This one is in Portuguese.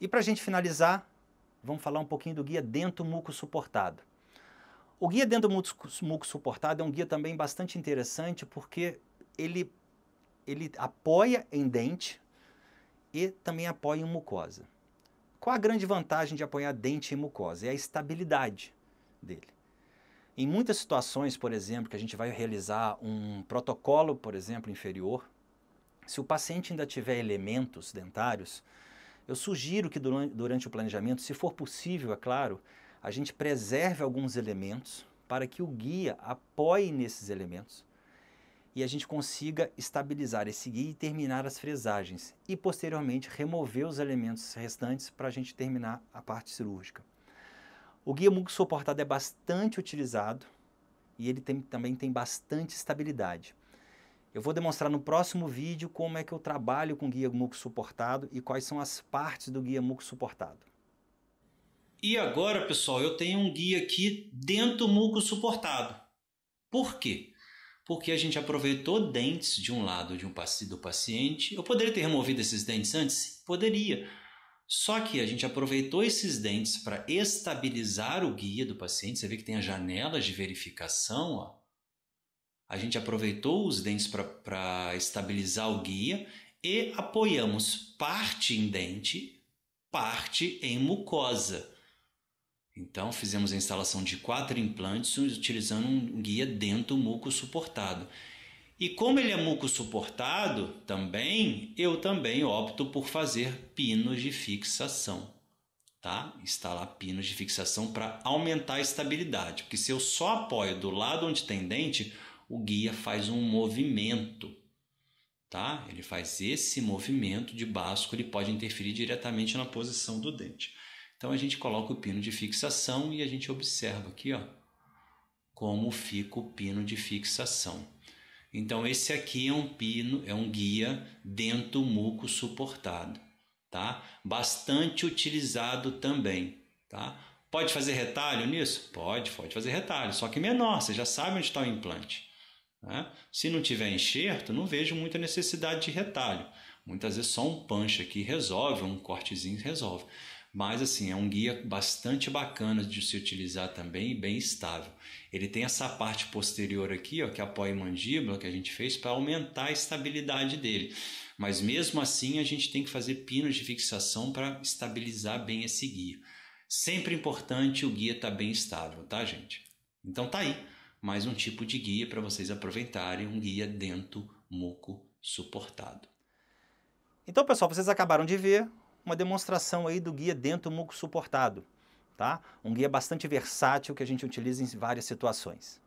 E para a gente finalizar, vamos falar um pouquinho do guia Dento Muco Suportado. O guia Dento Muco Suportado é um guia também bastante interessante porque ele, ele apoia em dente e também apoia em mucosa. Qual a grande vantagem de apoiar dente e mucosa? É a estabilidade dele. Em muitas situações, por exemplo, que a gente vai realizar um protocolo, por exemplo, inferior, se o paciente ainda tiver elementos dentários, eu sugiro que durante, o planejamento, se for possível, é claro, a gente preserve alguns elementos para que o guia apoie nesses elementos e a gente consiga estabilizar esse guia e terminar as fresagens e posteriormente remover os elementos restantes para a gente terminar a parte cirúrgica. O guia múlti-suportado é bastante utilizado e ele tem, também tem bastante estabilidade. Eu vou demonstrar no próximo vídeo como é que eu trabalho com guia MOOC suportado e quais são as partes do guia MOOC suportado. E agora, pessoal, eu tenho um guia aqui dentro do MOOC suportado. Por quê? Porque a gente aproveitou dentes de um lado de um do paciente. Eu poderia ter removido esses dentes antes? Poderia. Só que a gente aproveitou esses dentes para estabilizar o guia do paciente. Você vê que tem as janelas de verificação, ó a gente aproveitou os dentes para estabilizar o guia e apoiamos parte em dente, parte em mucosa. Então, fizemos a instalação de quatro implantes utilizando um guia dentro muco suportado. E como ele é muco suportado também, eu também opto por fazer pinos de fixação. Tá? Instalar pinos de fixação para aumentar a estabilidade. Porque se eu só apoio do lado onde tem dente, o guia faz um movimento, tá? Ele faz esse movimento de basco, ele pode interferir diretamente na posição do dente. Então a gente coloca o pino de fixação e a gente observa aqui, ó, como fica o pino de fixação. Então esse aqui é um pino, é um guia dentro muco suportado, tá? Bastante utilizado também, tá? Pode fazer retalho nisso? Pode, pode fazer retalho, só que menor, você já sabe onde está o implante. Né? Se não tiver enxerto, não vejo muita necessidade de retalho. Muitas vezes só um punch aqui resolve, um cortezinho resolve. Mas assim, é um guia bastante bacana de se utilizar também e bem estável. Ele tem essa parte posterior aqui, ó, que apoia é a mandíbula, que a gente fez para aumentar a estabilidade dele. Mas mesmo assim, a gente tem que fazer pinos de fixação para estabilizar bem esse guia. Sempre importante o guia estar tá bem estável, tá, gente? Então tá aí mais um tipo de guia para vocês aproveitarem, um guia dentro muco suportado. Então, pessoal, vocês acabaram de ver uma demonstração aí do guia dentro muco suportado, tá? Um guia bastante versátil que a gente utiliza em várias situações.